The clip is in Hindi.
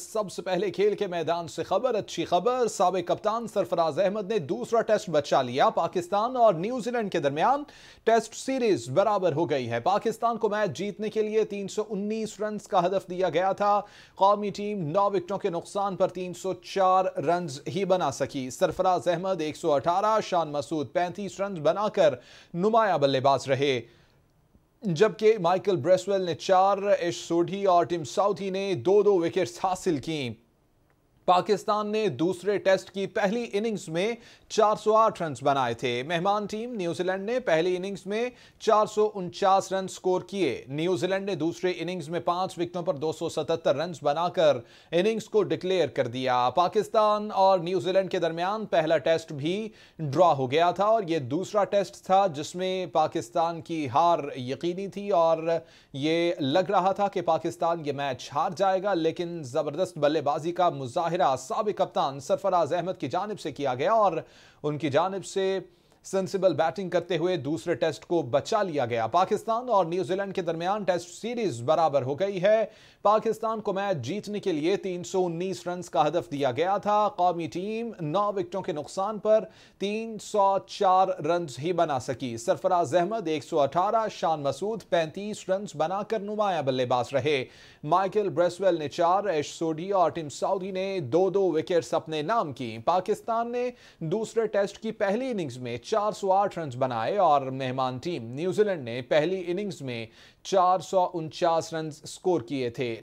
सबसे पहले खेल के मैदान से खबर अच्छी खबर सबक कप्तान सरफराज अहमद ने दूसरा टेस्ट बचा लिया पाकिस्तान और न्यूजीलैंड के दरमियान टेस्ट सीरीज बराबर हो गई है पाकिस्तान को मैच जीतने के लिए 319 रन का हदफ दिया गया था कौमी टीम नौ विकटों के नुकसान पर 304 रन ही बना सकी सरफराज अहमद अठारह शान मसूद पैंतीस रन बनाकर नुमाया बल्लेबाज रहे जबकि माइकल ब्रेसवेल ने चार एश सोढ़ी और टिम साउथी ने दो दो विकेट्स हासिल किए पाकिस्तान ने दूसरे टेस्ट की पहली इनिंग्स में 408 रन बनाए थे मेहमान टीम न्यूजीलैंड ने पहली इनिंग्स में चार रन स्कोर किए न्यूजीलैंड ने दूसरे इनिंग्स में पांच विकेटों पर 277 रन बनाकर इनिंग्स को डिक्लेयर कर दिया पाकिस्तान और न्यूजीलैंड के दरमियान पहला टेस्ट भी ड्रॉ हो गया था और यह दूसरा टेस्ट था जिसमें पाकिस्तान की हार यकीनी थी और ये लग रहा था कि पाकिस्तान ये मैच हार जाएगा लेकिन ज़बरदस्त बल्लेबाजी का मुजाह मुजाहरा सबक कप्तान सरफराज अहमद की जानब से किया गया और उनकी जानब से सेंसिबल बैटिंग करते हुए दूसरे टेस्ट को बचा लिया गया पाकिस्तान और न्यूजीलैंड के दरमियान टेस्ट सीरीज बराबर हो गई है पाकिस्तान को मैच जीतने के लिए 319 रन का हदफ दिया गया था कौमी टीम नौ विकेटों के नुकसान पर 304 रन ही बना सकी सरफराज अहमद 118 शान मसूद 35 रन बनाकर नुमाया बल्लेबाज रहे माइकल ब्रेसवेल ने चार एश सोडी और टिम साउदी ने दो दो विकेट अपने नाम की पाकिस्तान ने दूसरे टेस्ट की पहली इनिंग्स में चार सौ आठ रन बनाए और मेहमान टीम न्यूजीलैंड ने पहली इनिंग्स में चार सौ उनचास रन स्कोर किए थे